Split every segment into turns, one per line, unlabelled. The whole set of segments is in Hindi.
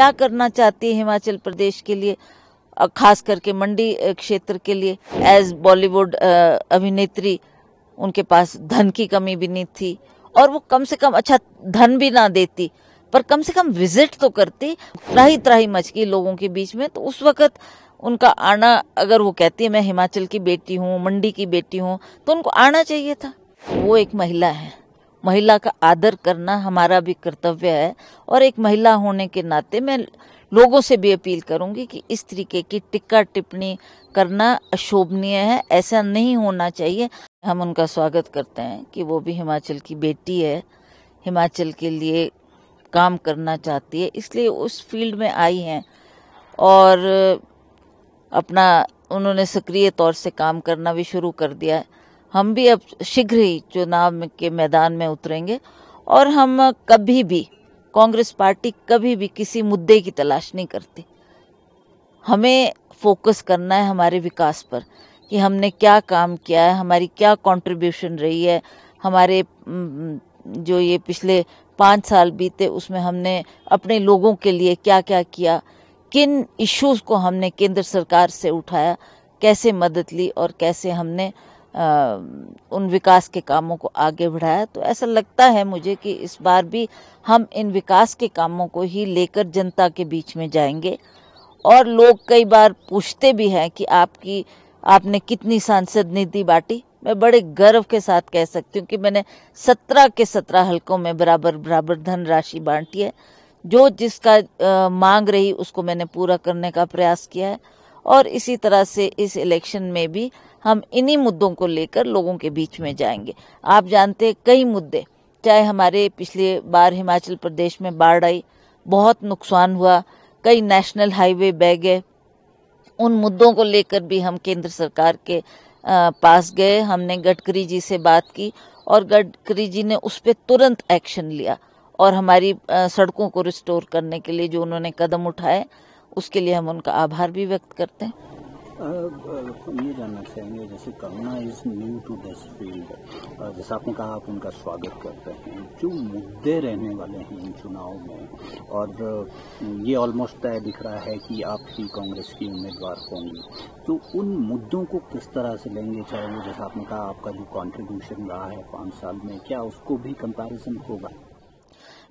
क्या करना चाहती है हिमाचल प्रदेश के लिए खास करके मंडी क्षेत्र के लिए एज बॉलीवुड अभिनेत्री उनके पास धन की कमी भी नहीं थी और वो कम से कम अच्छा धन भी ना देती पर कम से कम विजिट तो करती त्राही त्राही गई लोगों के बीच में तो उस वक्त उनका आना अगर वो कहती है मैं हिमाचल की बेटी हूँ मंडी की बेटी हूँ तो उनको आना चाहिए था वो एक महिला है महिला का आदर करना हमारा भी कर्तव्य है और एक महिला होने के नाते मैं लोगों से भी अपील करूंगी कि इस तरीके की टिक्का टिप्पणी करना अशोभनीय है ऐसा नहीं होना चाहिए हम उनका स्वागत करते हैं कि वो भी हिमाचल की बेटी है हिमाचल के लिए काम करना चाहती है इसलिए उस फील्ड में आई हैं और अपना उन्होंने सक्रिय तौर से काम करना भी शुरू कर दिया है हम भी अब शीघ्र ही चुनाव के मैदान में उतरेंगे और हम कभी भी कांग्रेस पार्टी कभी भी किसी मुद्दे की तलाश नहीं करती हमें फोकस करना है हमारे विकास पर कि हमने क्या काम किया है हमारी क्या कंट्रीब्यूशन रही है हमारे जो ये पिछले पाँच साल बीते उसमें हमने अपने लोगों के लिए क्या क्या किया किन इश्यूज़ को हमने केंद्र सरकार से उठाया कैसे मदद ली और कैसे हमने उन विकास के कामों को आगे बढ़ाया तो ऐसा लगता है मुझे कि इस बार भी हम इन विकास के कामों को ही लेकर जनता के बीच में जाएंगे और लोग कई बार पूछते भी हैं कि आपकी आपने कितनी सांसद नीति बांटी मैं बड़े गर्व के साथ कह सकती हूँ कि मैंने सत्रह के सत्रह हलकों में बराबर बराबर धनराशि बांटी है जो जिसका आ, मांग रही उसको मैंने पूरा करने का प्रयास किया है और इसी तरह से इस इलेक्शन में भी हम इन्हीं मुद्दों को लेकर लोगों के बीच में जाएंगे आप जानते कई मुद्दे चाहे हमारे पिछले बार हिमाचल प्रदेश में बाढ़ आई बहुत नुकसान हुआ कई नेशनल हाईवे बह गए उन मुद्दों को लेकर भी हम केंद्र सरकार के पास गए हमने गडकरी जी से बात की और गडकरी जी ने उस पर तुरंत एक्शन लिया और हमारी सड़कों को रिस्टोर करने के लिए जो उन्होंने कदम उठाए उसके लिए हम उनका आभार भी व्यक्त करते हैं
ये जानना चाहेंगे जैसे Karuna is new to this field जैसे आपने कहा आप उनका स्वागत करते हैं जो मुद्दे रहने वाले हैं इन चुनाव में और ये ऑलमोस्ट तय दिख रहा है कि आप ही कांग्रेस की उम्मीदवार होंगी तो उन मुद्दों को किस तरह से लेंगे चाहे वो जैसा आपने कहा आपका जो कॉन्ट्रीब्यूशन रहा है पाँच साल में क्या उसको भी कंपेरिजन होगा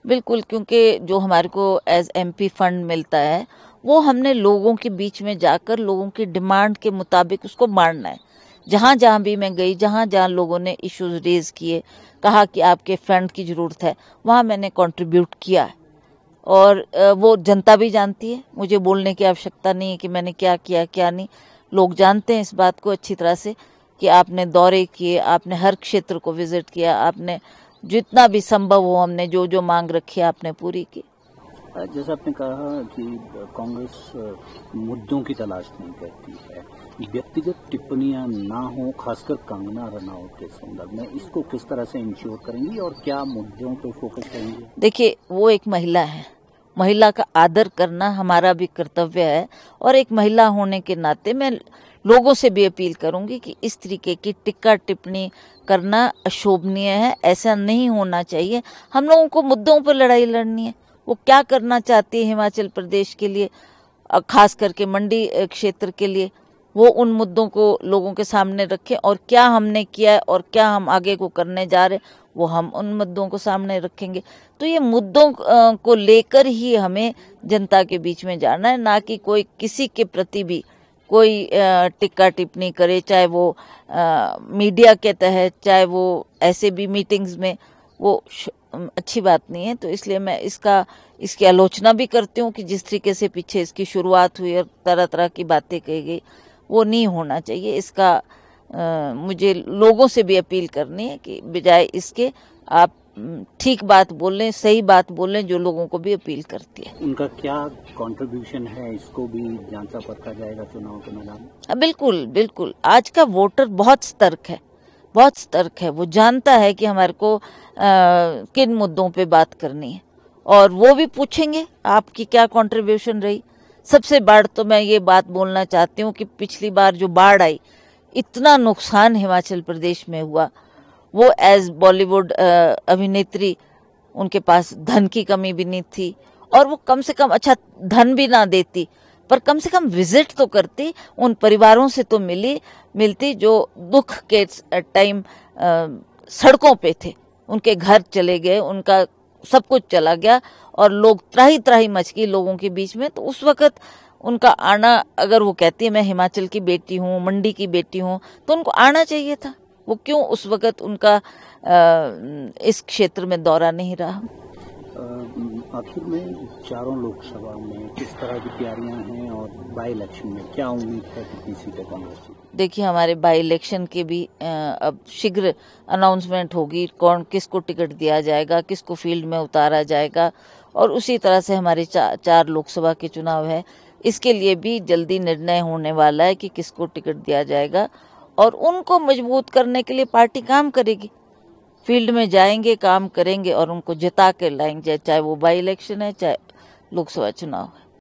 बिल्कुल क्योंकि जो हमारे को एज एमपी फंड मिलता है वो हमने लोगों के बीच में जाकर लोगों की डिमांड के मुताबिक उसको मारना है जहाँ जहाँ भी मैं गई जहाँ जहाँ लोगों ने इश्यूज रेज किए कहा कि आपके फंड की ज़रूरत है वहाँ मैंने कंट्रीब्यूट किया है और वो जनता भी जानती है मुझे बोलने की आवश्यकता नहीं है कि मैंने क्या किया क्या नहीं लोग जानते हैं इस बात को अच्छी तरह से कि आपने दौरे किए आपने हर क्षेत्र को विज़िट किया आपने जितना भी संभव हो हमने जो जो मांग रखी है आपने पूरी की जैसा आपने
कहा कि कांग्रेस मुद्दों की तलाश नहीं करती है व्यक्तिगत टिप्पणियां ना हो खासकर कंगना रनाउत के संदर्भ में इसको किस तरह से इंश्योर करेंगी और क्या मुद्दों पर फोकस करेंगी
देखिए वो एक महिला है महिला का आदर करना हमारा भी कर्तव्य है और एक महिला होने के नाते मैं लोगों से भी अपील करूंगी कि इस तरीके की टिक्का टिप्पणी करना अशोभनीय है ऐसा नहीं होना चाहिए हम लोगों को मुद्दों पर लड़ाई लड़नी है वो क्या करना चाहती है हिमाचल प्रदेश के लिए खास करके मंडी क्षेत्र के लिए वो उन मुद्दों को लोगों के सामने रखें और क्या हमने किया है और क्या हम आगे को करने जा रहे हैं वो हम उन मुद्दों को सामने रखेंगे तो ये मुद्दों को लेकर ही हमें जनता के बीच में जाना है ना कि कोई किसी के प्रति भी कोई टिक्का टिप्पणी करे चाहे वो मीडिया के तहत चाहे वो ऐसे भी मीटिंग्स में वो अच्छी बात नहीं है तो इसलिए मैं इसका इसकी आलोचना भी करती हूँ कि जिस तरीके से पीछे इसकी शुरुआत हुई और तरह तरह की बातें कही गई वो नहीं होना चाहिए इसका आ, मुझे लोगों से भी अपील करनी है कि बजाय इसके आप ठीक बात बोलें सही बात बोलें जो लोगों को भी अपील करती है उनका क्या कंट्रीब्यूशन है इसको भी जांचा पड़ता जाएगा चुनाव के मैदान में बिल्कुल बिल्कुल आज का वोटर बहुत सतर्क है बहुत सतर्क है वो जानता है कि हमारे को आ, किन मुद्दों पे बात करनी है और वो भी पूछेंगे आपकी क्या कंट्रीब्यूशन रही सबसे बाढ़ तो मैं ये बात बोलना चाहती हूँ कि पिछली बार जो बाढ़ आई इतना नुकसान हिमाचल प्रदेश में हुआ वो एज बॉलीवुड अभिनेत्री उनके पास धन की कमी भी नहीं थी और वो कम से कम अच्छा धन भी ना देती पर कम से कम विजिट तो करती उन परिवारों से तो मिली मिलती जो दुख के टाइम सड़कों पे थे उनके घर चले गए उनका सब कुछ चला गया और लोग त्राही त्राही मच गई लोगों के बीच में तो उस वक्त उनका आना अगर वो कहती है मैं हिमाचल की बेटी हूँ मंडी की बेटी हूँ तो उनको आना चाहिए था वो क्यों उस वक्त उनका इस क्षेत्र में दौरा नहीं रहा
आखिर में चारों लोकसभा में किस तरह की तैयारियां हैं और बाई इलेक्शन में क्या उम्मीद है कितनी सीटें कांग्रेस
देखिए हमारे बाई इलेक्शन के भी अब शीघ्र अनाउंसमेंट होगी कौन किसको टिकट दिया जाएगा किसको फील्ड में उतारा जाएगा और उसी तरह से हमारे चा, चार लोकसभा के चुनाव है इसके लिए भी जल्दी निर्णय होने वाला है कि किसको टिकट दिया जाएगा और उनको मजबूत करने के लिए पार्टी काम करेगी फील्ड में जाएंगे काम करेंगे और उनको जिता के लाएंगे चाहे वो बाई इलेक्शन है चाहे लोकसभा चुनाव है